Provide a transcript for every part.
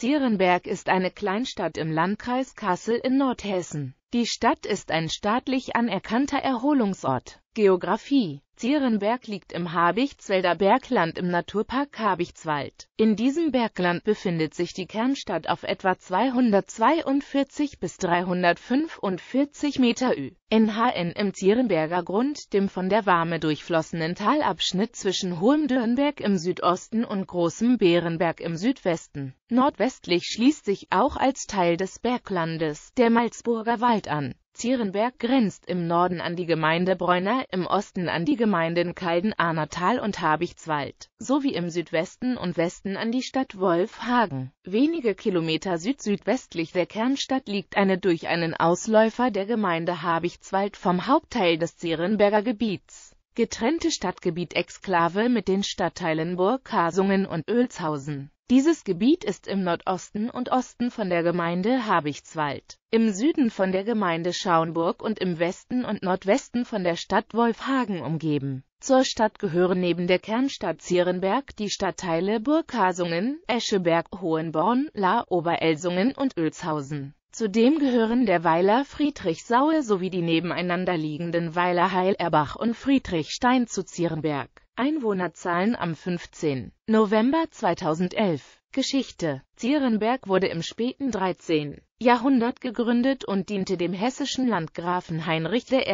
Zierenberg ist eine Kleinstadt im Landkreis Kassel in Nordhessen. Die Stadt ist ein staatlich anerkannter Erholungsort Geografie Zierenberg liegt im Habichtswälder Bergland im Naturpark Habichtswald. In diesem Bergland befindet sich die Kernstadt auf etwa 242 bis 345 Meter Ü. NHN im Zierenberger Grund, dem von der Warme durchflossenen Talabschnitt zwischen Hohem Dürnberg im Südosten und Großem Bärenberg im Südwesten. Nordwestlich schließt sich auch als Teil des Berglandes der Malzburger Wald an Zierenberg grenzt im Norden an die Gemeinde Bräuner, im Osten an die Gemeinden Calden, Ahnertal und Habichtswald, sowie im Südwesten und Westen an die Stadt Wolfhagen. Wenige Kilometer südsüdwestlich der Kernstadt liegt eine durch einen Ausläufer der Gemeinde Habichtswald vom Hauptteil des Zierenberger Gebiets getrennte Stadtgebiet-Exklave mit den Stadtteilen Burg, Hasungen und Ölshausen. Dieses Gebiet ist im Nordosten und Osten von der Gemeinde Habichtswald, im Süden von der Gemeinde Schauenburg und im Westen und Nordwesten von der Stadt Wolfhagen umgeben. Zur Stadt gehören neben der Kernstadt Zierenberg die Stadtteile Burghasungen, Escheberg, Hohenborn, La Oberelsungen und Ölshausen. Zudem gehören der Weiler Friedrich Friedrichsaue sowie die nebeneinander liegenden Weiler Heilerbach und Friedrich Stein zu Zierenberg. Einwohnerzahlen am 15. November 2011 Geschichte Zierenberg wurde im späten 13. Jahrhundert gegründet und diente dem hessischen Landgrafen Heinrich I.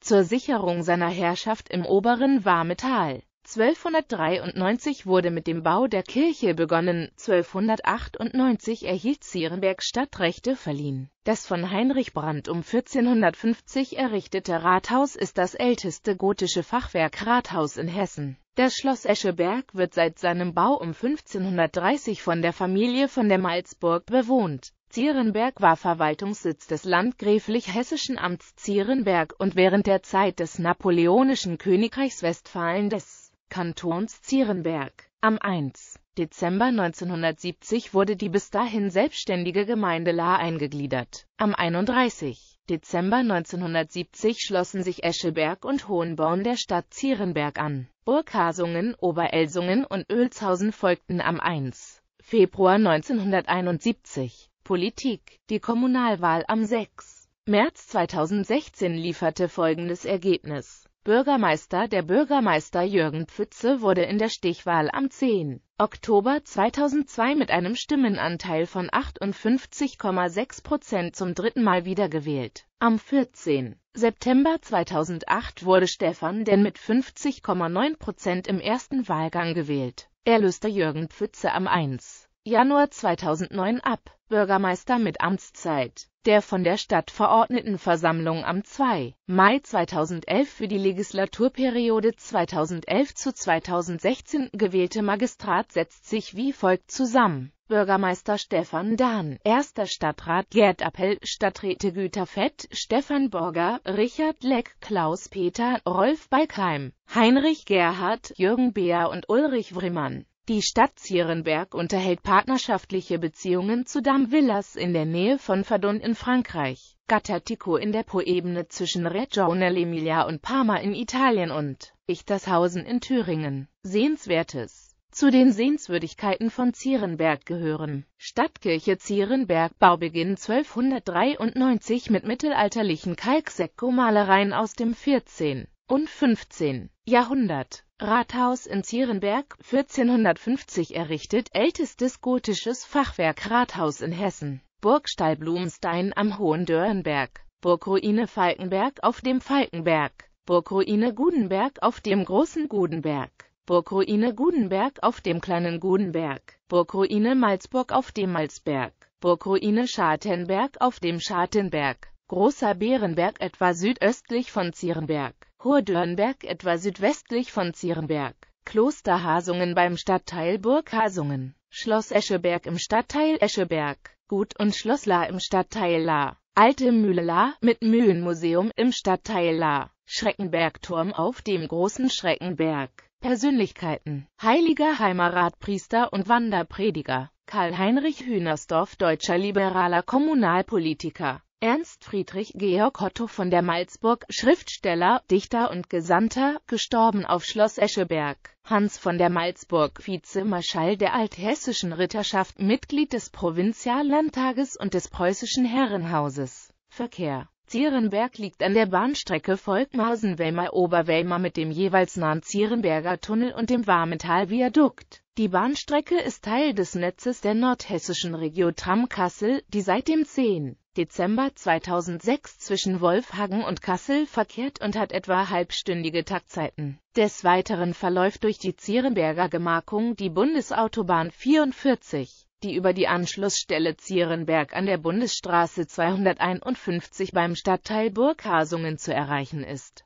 zur Sicherung seiner Herrschaft im oberen Warmetal. 1293 wurde mit dem Bau der Kirche begonnen, 1298 erhielt Zierenberg Stadtrechte verliehen. Das von Heinrich Brandt um 1450 errichtete Rathaus ist das älteste gotische Fachwerk-Rathaus in Hessen. Das Schloss Escheberg wird seit seinem Bau um 1530 von der Familie von der Malzburg bewohnt. Zierenberg war Verwaltungssitz des landgräflich-hessischen Amts Zierenberg und während der Zeit des napoleonischen Königreichs Westfalen des Kantons Zierenberg. Am 1. Dezember 1970 wurde die bis dahin selbstständige Gemeinde Lahr eingegliedert. Am 31. Dezember 1970 schlossen sich Escheberg und Hohenborn der Stadt Zierenberg an. Burghasungen, Oberelsungen und Oelzhausen folgten am 1. Februar 1971. Politik Die Kommunalwahl am 6. März 2016 lieferte folgendes Ergebnis Bürgermeister Der Bürgermeister Jürgen Pfütze wurde in der Stichwahl am 10. Oktober 2002 mit einem Stimmenanteil von 58,6 Prozent zum dritten Mal wiedergewählt. Am 14. September 2008 wurde Stefan Denn mit 50,9 Prozent im ersten Wahlgang gewählt. Er löste Jürgen Pfütze am 1. Januar 2009 ab. Bürgermeister mit Amtszeit der von der Stadtverordnetenversammlung am 2. Mai 2011 für die Legislaturperiode 2011 zu 2016 gewählte Magistrat setzt sich wie folgt zusammen. Bürgermeister Stefan Dahn, erster Stadtrat Gerd Appell, Stadträte Güter Fett, Stefan Borger, Richard Leck, Klaus Peter, Rolf Balkheim, Heinrich Gerhard, Jürgen Beer und Ulrich Wrimmann. Die Stadt Zierenberg unterhält partnerschaftliche Beziehungen zu Dam-Villas in der Nähe von Verdun in Frankreich, Gattatico in der Poebene zwischen Reggio-Emilia und Parma in Italien und Ichtershausen in Thüringen. Sehenswertes Zu den Sehenswürdigkeiten von Zierenberg gehören Stadtkirche Zierenberg, Baubeginn 1293 mit mittelalterlichen Kalksekko-Malereien aus dem 14. und 15. Jahrhundert Rathaus in Zierenberg, 1450 errichtet, ältestes gotisches Fachwerk Rathaus in Hessen. Burgstall Blumenstein am Hohen Dörrenberg. Burgruine Falkenberg auf dem Falkenberg. Burgruine Gudenberg auf dem Großen Gudenberg. Burgruine Gudenberg auf dem Kleinen Gudenberg. Burgruine Malzburg auf dem Malzberg. Burgruine Schartenberg auf dem Schartenberg. Großer Bärenberg etwa südöstlich von Zierenberg. Hurdörnberg etwa südwestlich von Zierenberg, Kloster Hasungen beim Stadtteil Burg Hasungen, Schloss Escheberg im Stadtteil Escheberg, Gut und Schloss La im Stadtteil La, Alte Mühle La mit Mühlenmuseum im Stadtteil La, Schreckenbergturm auf dem großen Schreckenberg. Persönlichkeiten Heiliger Heimeratpriester und Wanderprediger Karl-Heinrich Hühnersdorf deutscher liberaler Kommunalpolitiker Ernst Friedrich Georg Otto von der Malzburg, Schriftsteller, Dichter und Gesandter, gestorben auf Schloss Escheberg. Hans von der Malzburg, Vizemarschall der althessischen Ritterschaft, Mitglied des Provinziallandtages und des preußischen Herrenhauses. Verkehr Zierenberg liegt an der Bahnstrecke volkmarsen welmer oberwelmer mit dem jeweils nahen Zierenberger Tunnel und dem warmetal viadukt Die Bahnstrecke ist Teil des Netzes der nordhessischen Regio Tram Kassel, die seit dem 10. Dezember 2006 zwischen Wolfhagen und Kassel verkehrt und hat etwa halbstündige Taktzeiten. Des Weiteren verläuft durch die Zierenberger Gemarkung die Bundesautobahn 44, die über die Anschlussstelle Zierenberg an der Bundesstraße 251 beim Stadtteil Burghasungen zu erreichen ist